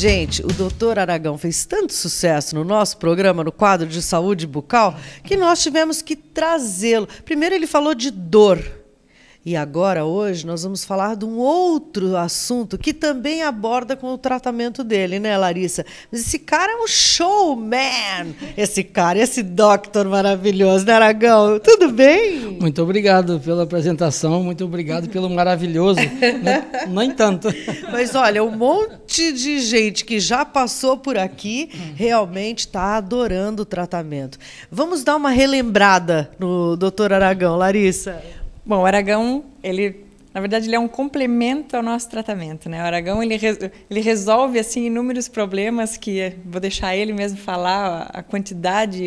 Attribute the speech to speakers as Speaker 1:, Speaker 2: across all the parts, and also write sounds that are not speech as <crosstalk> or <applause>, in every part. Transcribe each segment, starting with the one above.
Speaker 1: Gente, o doutor Aragão fez tanto sucesso no nosso programa, no quadro de saúde bucal, que nós tivemos que trazê-lo. Primeiro, ele falou de dor. E agora, hoje, nós vamos falar de um outro assunto que também aborda com o tratamento dele, né, Larissa? Mas esse cara é um showman! Esse cara, esse doctor maravilhoso, né, Aragão? Tudo
Speaker 2: bem? Muito obrigado pela apresentação, muito obrigado pelo maravilhoso. né? Nem
Speaker 1: tanto. Mas olha, um monte de gente que já passou por aqui realmente está adorando o tratamento. Vamos dar uma relembrada no doutor Aragão, Larissa.
Speaker 3: Bom, o Aragão, ele, na verdade, ele é um complemento ao nosso tratamento, né? O Aragão, ele, ele resolve, assim, inúmeros problemas que, vou deixar ele mesmo falar a quantidade,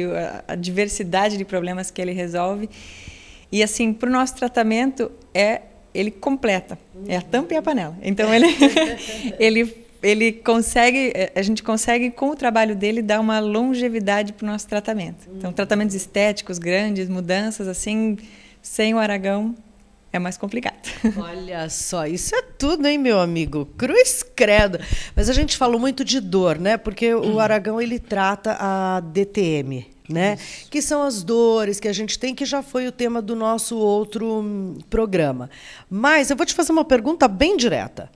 Speaker 3: a diversidade de problemas que ele resolve. E, assim, para o nosso tratamento, é ele completa, é a tampa e a panela. Então, ele, <laughs> ele ele consegue, a gente consegue com o trabalho dele dar uma longevidade para o nosso tratamento. Então, tratamentos estéticos grandes, mudanças assim sem o Aragão é mais complicado. <laughs> Olha só, isso é tudo, hein,
Speaker 1: meu amigo? Cruz credo. Mas a gente falou muito de dor, né? Porque hum. o uhum. Aragão ele trata a DTM, né? Isso. Que são as dores que a gente tem, que já foi o tema do nosso outro programa. Mas eu vou te fazer uma pergunta bem direta.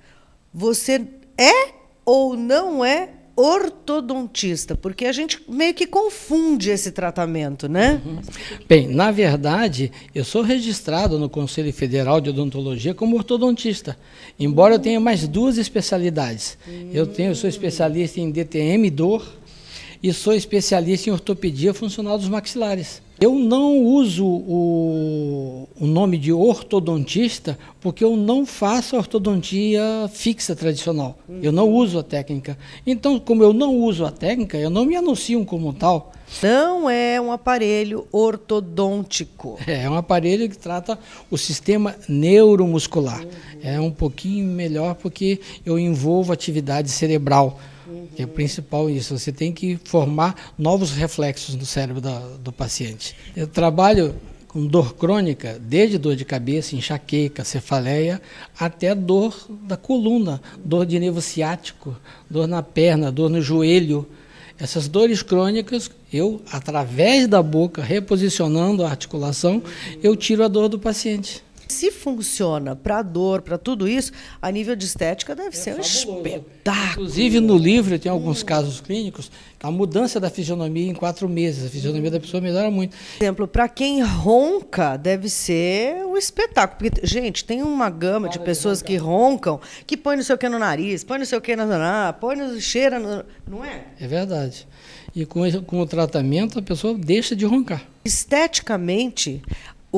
Speaker 1: Você é ou não é ortodontista? Porque a gente meio que confunde esse tratamento, né? Bem, na verdade,
Speaker 2: eu sou registrado no Conselho Federal de Odontologia como ortodontista, embora eu tenha mais duas especialidades. Eu tenho, eu sou especialista em DTM dor e sou especialista em ortopedia funcional dos maxilares. Eu não uso o, o, nome de ortodontista porque eu não faço ortodontia fixa tradicional. Uhum. Eu não uhum. uso a técnica. Então, como eu não uso a técnica, eu não me anuncio como tal. Não é um aparelho ortodôntico. <laughs> É, um aparelho que trata o sistema neuromuscular. Uhum. É um pouquinho melhor porque eu envolvo atividade cerebral. Uhum. é o principal é isso. Você tem que formar novos reflexos no cérebro da, do paciente. Eu trabalho com dor crônica, desde dor de cabeça, enxaqueca, cefaleia, até dor da coluna, dor de nervo ciático, dor na perna, dor no joelho. Essas dores crônicas, eu, através da boca, reposicionando a articulação,
Speaker 1: eu tiro a dor do paciente. Se funciona para dor, para tudo isso, a nível de estética deve é ser fabuloso. um espetáculo.
Speaker 2: Inclusive, no livro tem alguns casos clínicos, a
Speaker 1: mudança da fisionomia em quatro meses. A fisionomia da pessoa melhora muito. Por exemplo, para quem ronca, deve ser um espetáculo. Porque, gente, tem uma gama de pessoas que roncam, que põe não sei o que no nariz, põe não sei o que na põe no cheira, no... não é? É verdade. E com, com o tratamento, a pessoa deixa de roncar. Esteticamente,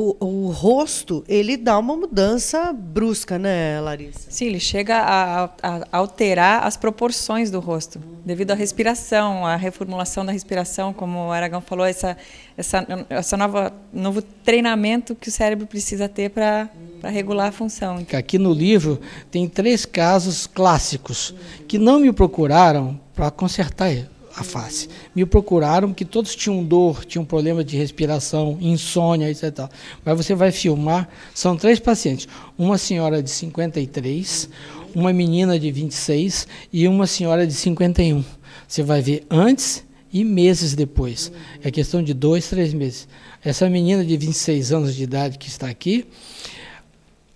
Speaker 3: o, o rosto, ele dá uma mudança brusca, né, Larissa? Sim, ele chega a, a alterar as proporções do rosto, devido à respiração, à reformulação da respiração, como o Aragão falou, essa, essa, essa nova, novo treinamento que o cérebro precisa ter para regular a função.
Speaker 2: Aqui no livro tem três casos clássicos que não me procuraram para consertar ele a face. Me procuraram que todos tinham dor, tinham problema de respiração, insônia, etc. Mas você vai filmar, são três pacientes, uma senhora de 53, uma menina de 26 e uma senhora de 51. Você vai ver antes e meses depois. É questão de dois, três meses. Essa menina de 26 anos de idade que está aqui,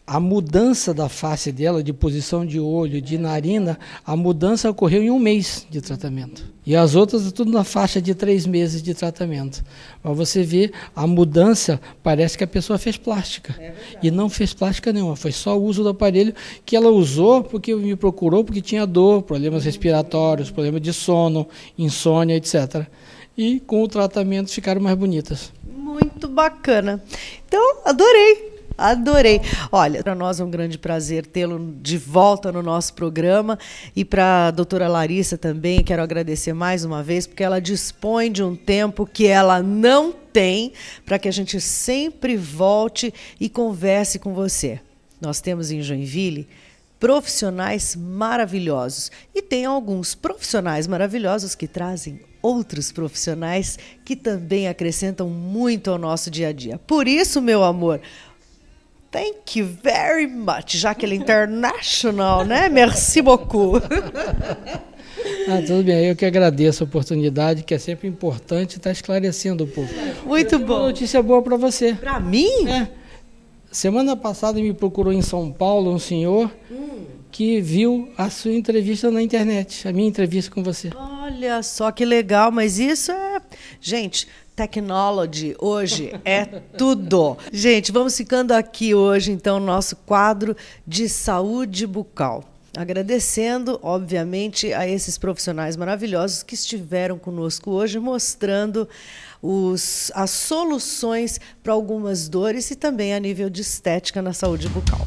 Speaker 2: a mudança da face dela, de posição de olho, de narina, a mudança ocorreu em um mês de tratamento. E as outras tudo na faixa de três meses de tratamento. Mas você vê a mudança, parece que a pessoa fez plástica. É e não fez plástica nenhuma, foi só o uso do aparelho que ela usou porque me procurou, porque tinha dor, problemas respiratórios, problema de sono, insônia,
Speaker 1: etc. E com o tratamento ficaram mais bonitas. Muito bacana. Então, adorei Adorei. Olha, para nós é um grande prazer tê-lo de volta no nosso programa e para a doutora Larissa também quero agradecer mais uma vez, porque ela dispõe de um tempo que ela não tem para que a gente sempre volte e converse com você. Nós temos em Joinville profissionais maravilhosos e tem alguns profissionais maravilhosos que trazem outros profissionais que também acrescentam muito ao nosso dia a dia. Por isso, meu amor, Thank you very much, já que ele é international, né? Merci beaucoup. <laughs>
Speaker 2: Ah, tudo bem, eu que agradeço a oportunidade, que é sempre importante estar esclarecendo o povo. Muito bom. Uma notícia boa para você. Para mim? É. Semana passada me procurou em São Paulo um senhor hum. que viu a sua entrevista na internet, a minha entrevista com você.
Speaker 1: Olha só que legal, mas isso é. Gente, Technology hoje é tudo. Gente, vamos ficando aqui hoje, então, nosso quadro de saúde bucal. Agradecendo, obviamente, a esses profissionais maravilhosos que estiveram conosco hoje, mostrando os, as soluções para algumas dores e também a nível de estética na saúde bucal.